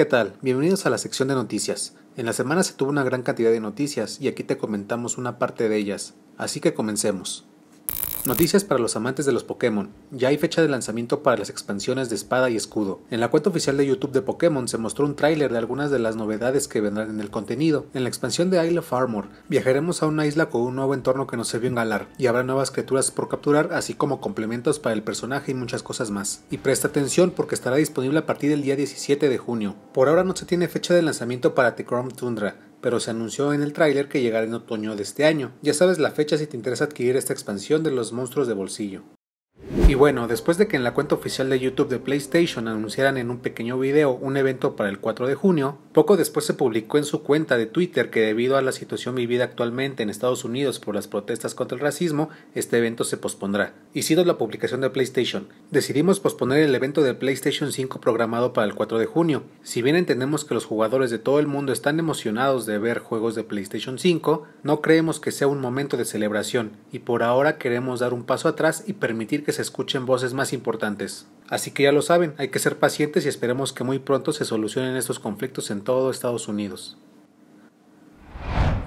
¿Qué tal? Bienvenidos a la sección de noticias. En la semana se tuvo una gran cantidad de noticias y aquí te comentamos una parte de ellas, así que comencemos. Noticias para los amantes de los Pokémon. Ya hay fecha de lanzamiento para las expansiones de Espada y Escudo. En la cuenta oficial de YouTube de Pokémon se mostró un tráiler de algunas de las novedades que vendrán en el contenido. En la expansión de Isle of Armor, viajaremos a una isla con un nuevo entorno que nos sirvió en Galar, y habrá nuevas criaturas por capturar, así como complementos para el personaje y muchas cosas más. Y presta atención porque estará disponible a partir del día 17 de junio. Por ahora no se tiene fecha de lanzamiento para The Chrome Tundra, pero se anunció en el tráiler que llegará en otoño de este año. Ya sabes la fecha si te interesa adquirir esta expansión de los monstruos de bolsillo. Y bueno, después de que en la cuenta oficial de YouTube de PlayStation anunciaran en un pequeño video un evento para el 4 de junio, poco después se publicó en su cuenta de Twitter que debido a la situación vivida actualmente en Estados Unidos por las protestas contra el racismo, este evento se pospondrá. Y sido la publicación de PlayStation, decidimos posponer el evento de PlayStation 5 programado para el 4 de junio. Si bien entendemos que los jugadores de todo el mundo están emocionados de ver juegos de PlayStation 5, no creemos que sea un momento de celebración y por ahora queremos dar un paso atrás y permitir que se escuchen escuchen voces más importantes. Así que ya lo saben, hay que ser pacientes y esperemos que muy pronto se solucionen estos conflictos en todo Estados Unidos.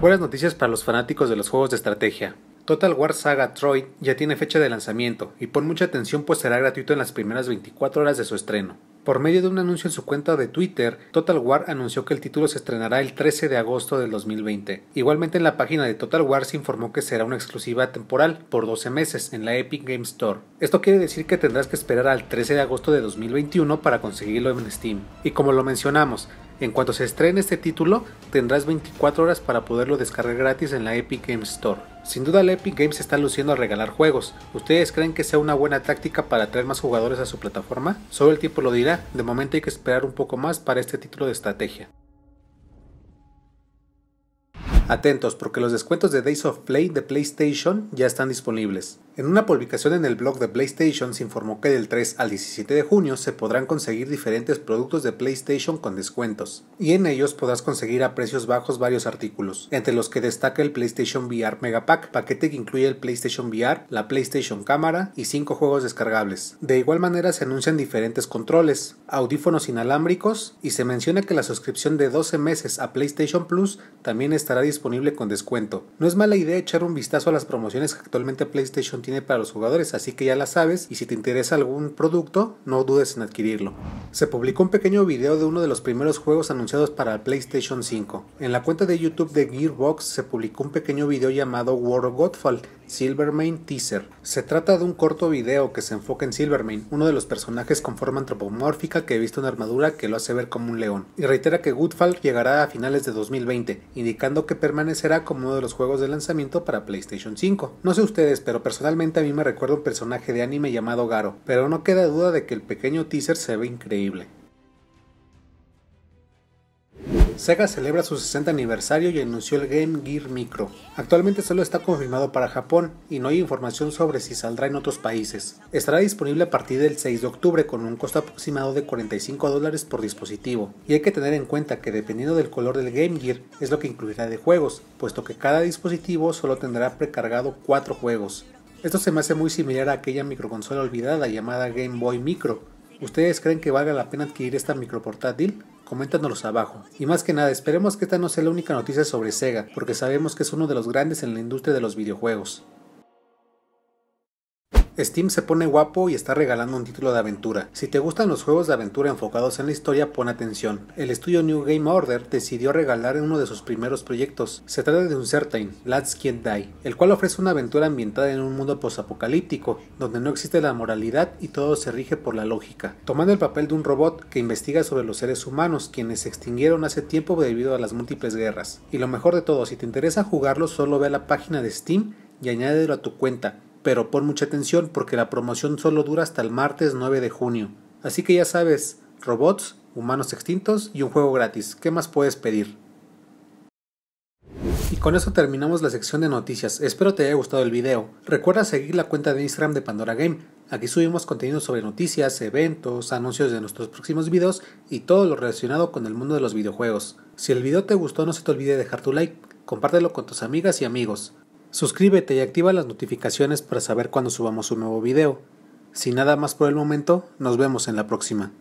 Buenas noticias para los fanáticos de los juegos de estrategia. Total War Saga Troy ya tiene fecha de lanzamiento y pon mucha atención pues será gratuito en las primeras 24 horas de su estreno. Por medio de un anuncio en su cuenta de Twitter, Total War anunció que el título se estrenará el 13 de agosto del 2020. Igualmente en la página de Total War se informó que será una exclusiva temporal por 12 meses en la Epic Games Store. Esto quiere decir que tendrás que esperar al 13 de agosto de 2021 para conseguirlo en Steam. Y como lo mencionamos, en cuanto se estrene este título, tendrás 24 horas para poderlo descargar gratis en la Epic Games Store. Sin duda la Epic Games está luciendo a regalar juegos. ¿Ustedes creen que sea una buena táctica para atraer más jugadores a su plataforma? Solo el tiempo lo dirá, de momento hay que esperar un poco más para este título de estrategia. Atentos porque los descuentos de Days of Play de PlayStation ya están disponibles. En una publicación en el blog de PlayStation se informó que del 3 al 17 de junio se podrán conseguir diferentes productos de PlayStation con descuentos, y en ellos podrás conseguir a precios bajos varios artículos, entre los que destaca el PlayStation VR Megapack, paquete que incluye el PlayStation VR, la PlayStation Cámara y 5 juegos descargables. De igual manera se anuncian diferentes controles, audífonos inalámbricos y se menciona que la suscripción de 12 meses a PlayStation Plus también estará disponible disponible con descuento. No es mala idea echar un vistazo a las promociones que actualmente PlayStation tiene para los jugadores, así que ya las sabes y si te interesa algún producto, no dudes en adquirirlo. Se publicó un pequeño video de uno de los primeros juegos anunciados para el PlayStation 5. En la cuenta de YouTube de Gearbox se publicó un pequeño video llamado War of Godfall, Silvermane Teaser. Se trata de un corto video que se enfoca en Silvermane, uno de los personajes con forma antropomórfica que viste una armadura que lo hace ver como un león, y reitera que Goodfall llegará a finales de 2020, indicando que permanecerá como uno de los juegos de lanzamiento para PlayStation 5. No sé ustedes, pero personalmente a mí me recuerda un personaje de anime llamado Garo, pero no queda duda de que el pequeño teaser se ve increíble. Sega celebra su 60 aniversario y anunció el Game Gear Micro. Actualmente solo está confirmado para Japón y no hay información sobre si saldrá en otros países. Estará disponible a partir del 6 de octubre con un costo aproximado de 45 dólares por dispositivo. Y hay que tener en cuenta que dependiendo del color del Game Gear es lo que incluirá de juegos, puesto que cada dispositivo solo tendrá precargado 4 juegos. Esto se me hace muy similar a aquella microconsola olvidada llamada Game Boy Micro, ¿Ustedes creen que valga la pena adquirir esta microportátil? Coméntanos abajo. Y más que nada, esperemos que esta no sea la única noticia sobre Sega, porque sabemos que es uno de los grandes en la industria de los videojuegos. Steam se pone guapo y está regalando un título de aventura. Si te gustan los juegos de aventura enfocados en la historia, pon atención. El estudio New Game Order decidió regalar uno de sus primeros proyectos. Se trata de un certain Let's Can't Die, el cual ofrece una aventura ambientada en un mundo posapocalíptico, donde no existe la moralidad y todo se rige por la lógica. Tomando el papel de un robot que investiga sobre los seres humanos, quienes se extinguieron hace tiempo debido a las múltiples guerras. Y lo mejor de todo, si te interesa jugarlo, solo ve a la página de Steam y añádelo a tu cuenta pero pon mucha atención porque la promoción solo dura hasta el martes 9 de junio. Así que ya sabes, robots, humanos extintos y un juego gratis. ¿Qué más puedes pedir? Y con eso terminamos la sección de noticias. Espero te haya gustado el video. Recuerda seguir la cuenta de Instagram de Pandora Game. Aquí subimos contenido sobre noticias, eventos, anuncios de nuestros próximos videos y todo lo relacionado con el mundo de los videojuegos. Si el video te gustó no se te olvide dejar tu like, compártelo con tus amigas y amigos. Suscríbete y activa las notificaciones para saber cuando subamos un nuevo video. Sin nada más por el momento, nos vemos en la próxima.